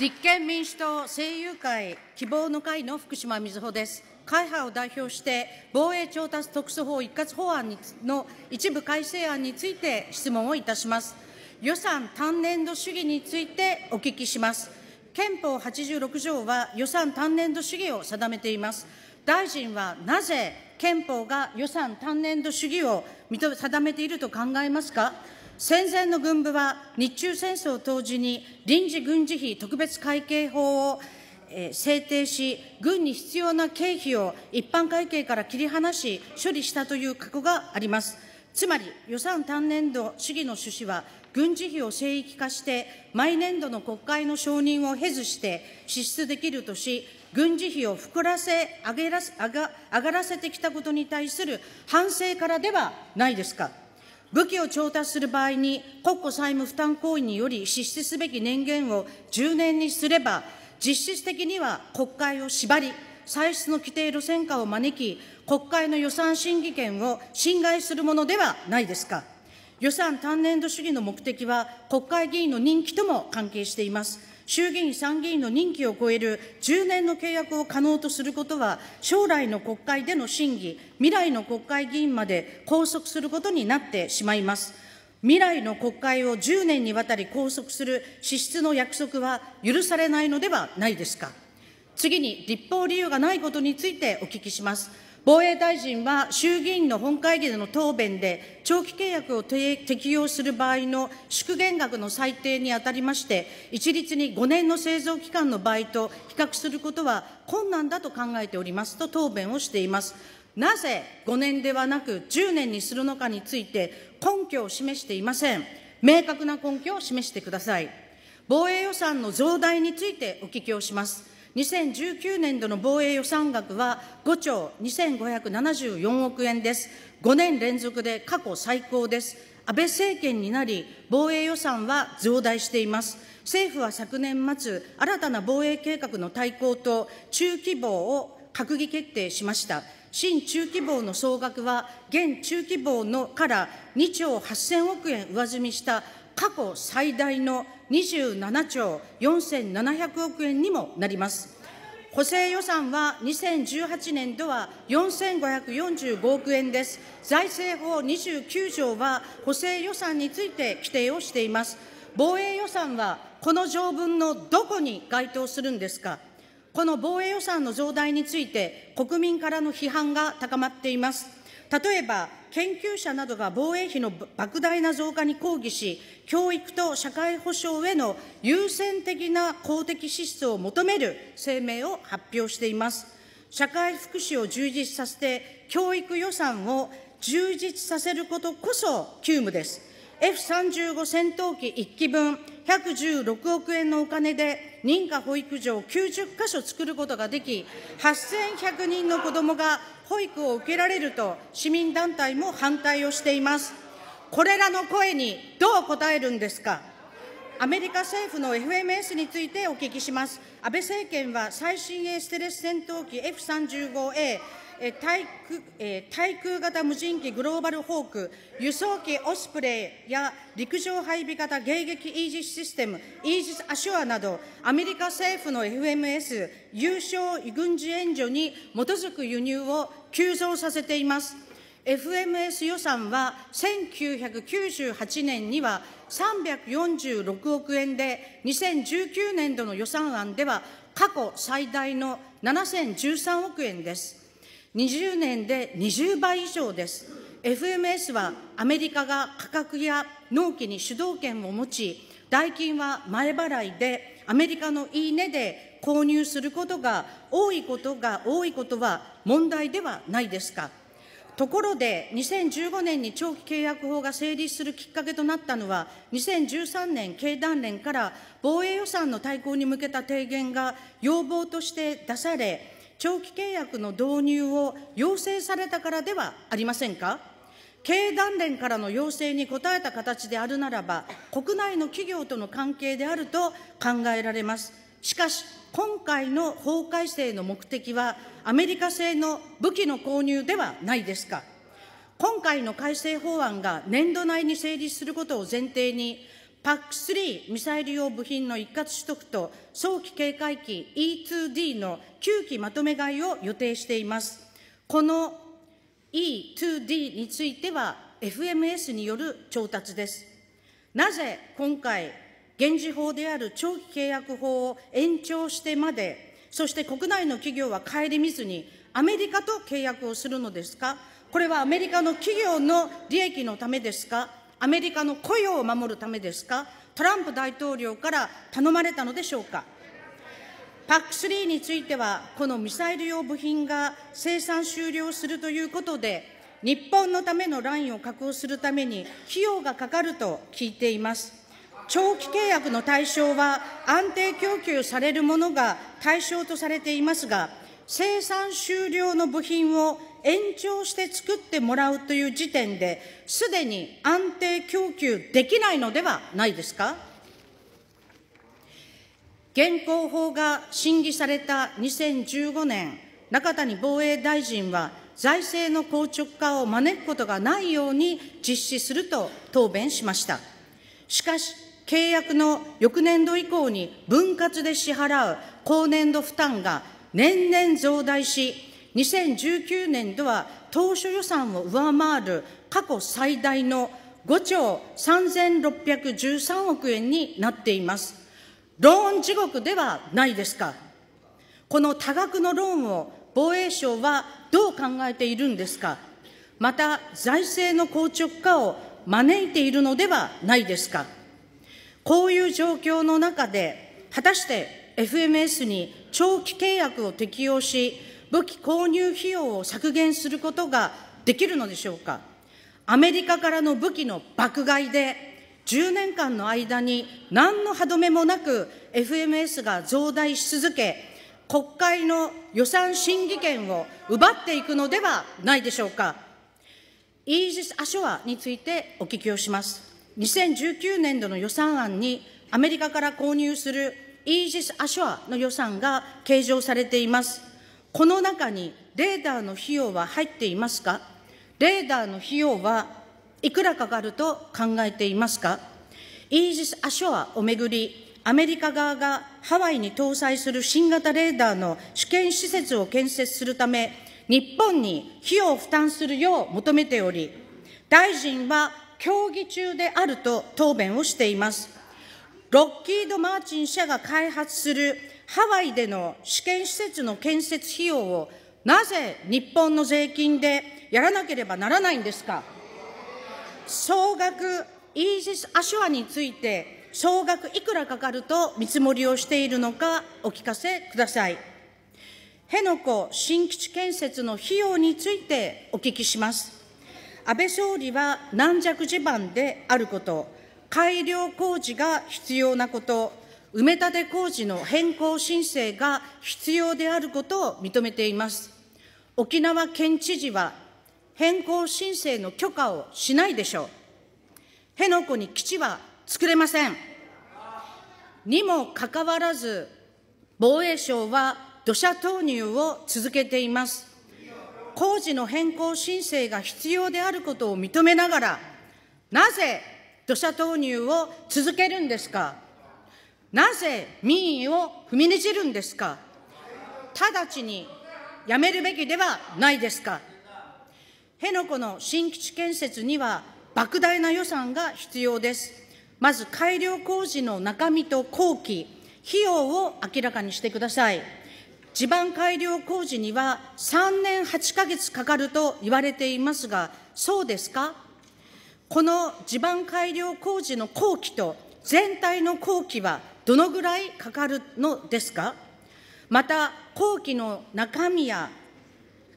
立憲民主党政友会希望の会の福島みずほです。会派を代表して、防衛調達特措法一括法案の一部改正案について質問をいたします。予算単年度主義についてお聞きします。憲法86条は予算単年度主義を定めています。大臣はなぜ憲法が予算単年度主義を定めていると考えますか。戦前の軍部は日中戦争当時に臨時軍事費特別会計法を制定し、軍に必要な経費を一般会計から切り離し、処理したという過去があります。つまり、予算単年度主義の趣旨は、軍事費を聖域化して、毎年度の国会の承認を経ずして支出できるとし、軍事費を膨らせ上げら上が、上がらせてきたことに対する反省からではないですか。武器を調達する場合に、国庫債務負担行為により支出すべき年限を10年にすれば、実質的には国会を縛り、歳出の規定路線化を招き、国会の予算審議権を侵害するものではないですか。予算単年度主義の目的は、国会議員の任期とも関係しています。衆議院、参議院の任期を超える10年の契約を可能とすることは、将来の国会での審議、未来の国会議員まで拘束することになってしまいます。未来の国会を10年にわたり拘束する資質の約束は許されないのではないですか。次に、立法理由がないことについてお聞きします。防衛大臣は衆議院の本会議での答弁で、長期契約を適用する場合の縮減額の最低にあたりまして、一律に5年の製造期間の場合と比較することは困難だと考えておりますと答弁をしています。なぜ5年ではなく10年にするのかについて根拠を示していません。明確な根拠を示してください。防衛予算の増大についてお聞きをします。2019年度の防衛予算額は5兆2574億円です。5年連続で過去最高です。安倍政権になり、防衛予算は増大しています。政府は昨年末、新たな防衛計画の大綱と中規模を閣議決定しました。新中規模の総額は、現中規模のから2兆8000億円上積みした過去最大の27兆4700億円にもなります。補正予算は2018年度は4545億円です。財政法29条は補正予算について規定をしています。防衛予算はこの条文のどこに該当するんですか。この防衛予算の増大について国民からの批判が高まっています。例えば研究者などが防衛費の莫大な増加に抗議し、教育と社会保障への優先的な公的支出を求める声明を発表しています。社会福祉を充実させて、教育予算を充実させることこそ急務です。F35 戦闘機1機分116億円のお金で認可保育所を90か所作ることができ、8100人の子どもが保育を受けられると市民団体も反対をしています。これらの声にどう答えるんですか。アメリカ政府の FMS についてお聞きします。安倍政権は最新鋭ステレス戦闘機 F35A 対空対空型無人機グローバルホーク、輸送機オスプレイや陸上配備型迎撃イージスシステム、イージス・アショアなど、アメリカ政府の FMS、優勝軍事援助に基づく輸入を急増させています。FMS 予算は1998年には346億円で、2019年度の予算案では過去最大の7013億円です。20年で20倍以上です。FMS はアメリカが価格や納期に主導権を持ち、代金は前払いで、アメリカのいいねで購入することが多いことが多いことは問題ではないですか。ところで、2015年に長期契約法が成立するきっかけとなったのは、2013年、経団連から防衛予算の対抗に向けた提言が要望として出され、長期契約の導入を要請されたからではありませんか。経団連からの要請に応えた形であるならば、国内の企業との関係であると考えられます。しかし、今回の法改正の目的は、アメリカ製の武器の購入ではないですか。今回の改正法案が年度内に成立することを前提に、PAC3 ミサイル用部品の一括取得と、早期警戒機 E2D の9機まとめ買いを予定しています。この E2D については、FMS による調達です。なぜ今回、現時法である長期契約法を延長してまで、そして国内の企業は顧みずに、アメリカと契約をするのですか、これはアメリカの企業の利益のためですか。アメリカの雇用を守るためですか、トランプ大統領から頼まれたのでしょうか。パック3については、このミサイル用部品が生産終了するということで、日本のためのラインを確保するために費用がかかると聞いています。長期契約の対象は安定供給されるものが対象とされていますが、生産終了の部品を延長して作ってもらうという時点で、すでに安定供給できないのではないですか。現行法が審議された2015年、中谷防衛大臣は、財政の硬直化を招くことがないように実施すると答弁しました。しかし、契約の翌年度以降に分割で支払う高年度負担が年々増大し、2019年度は当初予算を上回る過去最大の5兆3613億円になっています。ローン地獄ではないですか。この多額のローンを防衛省はどう考えているんですか。また、財政の硬直化を招いているのではないですか。こういう状況の中で、果たして FMS に長期契約を適用し、武器購入費用を削減することができるのでしょうか。アメリカからの武器の爆買いで、10年間の間に何の歯止めもなく FMS が増大し続け、国会の予算審議権を奪っていくのではないでしょうか。イージス・アショアについてお聞きをします。2019年度の予算案にアメリカから購入するイージス・アショアの予算が計上されています。この中にレーダーの費用は入っていますかレーダーの費用はいくらかかると考えていますかイージス・アショアをめぐり、アメリカ側がハワイに搭載する新型レーダーの試験施設を建設するため、日本に費用を負担するよう求めており、大臣は協議中であると答弁をしています。ロッキード・マーチン社が開発するハワイでの試験施設の建設費用をなぜ日本の税金でやらなければならないんですか。総額イージス・アショアについて、総額いくらかかると見積もりをしているのかお聞かせください。辺野古新基地建設の費用についてお聞きします。安倍総理は軟弱地盤であること、改良工事が必要なこと、埋め立て工事の変更申請が必要であることを認めています。沖縄県知事は、変更申請の許可をしないでしょう。辺野古に基地は作れません。にもかかわらず、防衛省は土砂投入を続けています。工事の変更申請が必要であることを認めながら、なぜ土砂投入を続けるんですかなぜ民意を踏みにじるんですか直ちにやめるべきではないですか辺野古の新基地建設には莫大な予算が必要です。まず改良工事の中身と工期、費用を明らかにしてください。地盤改良工事には3年8ヶ月かかると言われていますが、そうですかこの地盤改良工事の工期と全体の工期はどのぐらいかかるのですかまた、工期の中身や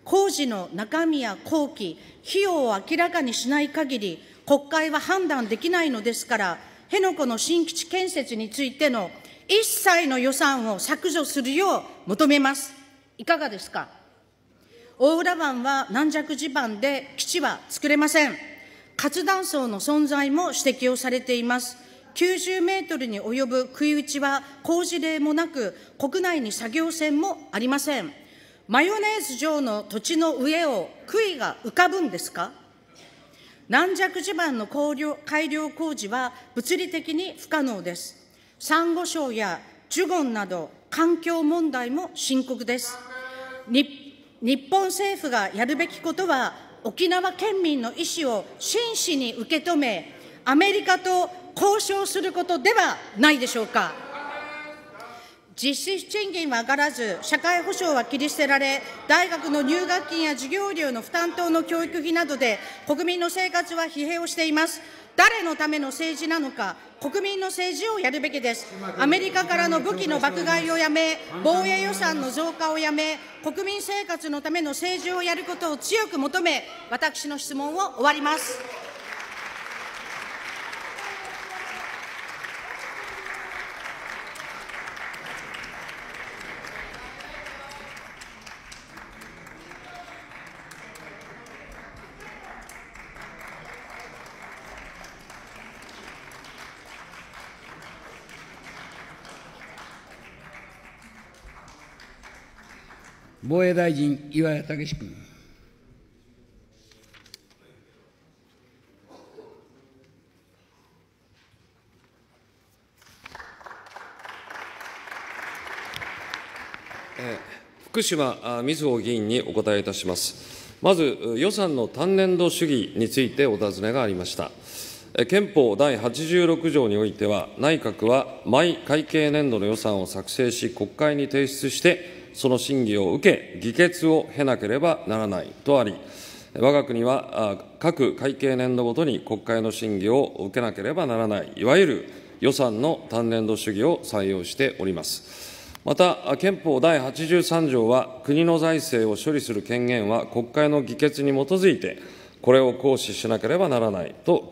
工事の中身や工期、費用を明らかにしない限り、国会は判断できないのですから、辺野古の新基地建設についての一切の予算を削除するよう求めます。いかがですか大浦湾は軟弱地盤で基地は作れません。活断層の存在も指摘をされています。90メートルに及ぶ杭打ちは工事例もなく、国内に作業船もありません。マヨネーズ上の土地の上を杭が浮かぶんですか軟弱地盤の改良工事は物理的に不可能です。サンゴ礁やジュゴンなど環境問題も深刻です。日本政府がやるべきことは沖縄県民の意思を真摯に受け止め、アメリカと交渉することではないでしょうか。実質賃金は上がらず、社会保障は切り捨てられ、大学の入学金や授業料の負担等の教育費などで、国民の生活は疲弊をしています。誰のための政治なのか、国民の政治をやるべきです。アメリカからの武器の爆買いをやめ、防衛予算の増加をやめ、国民生活のための政治をやることを強く求め、私の質問を終わります。防衛大臣、岩屋武君。福島みずほ議員にお答えいたします。まず、予算の単年度主義についてお尋ねがありました。憲法第86条においては、内閣は毎会計年度の予算を作成し、国会に提出して、その審議を受け、議決を経なければならないとあり、我が国は各会計年度ごとに国会の審議を受けなければならない、いわゆる予算の単年度主義を採用しております。また、憲法第83条は、国の財政を処理する権限は国会の議決に基づいて、これを行使しなければならないと規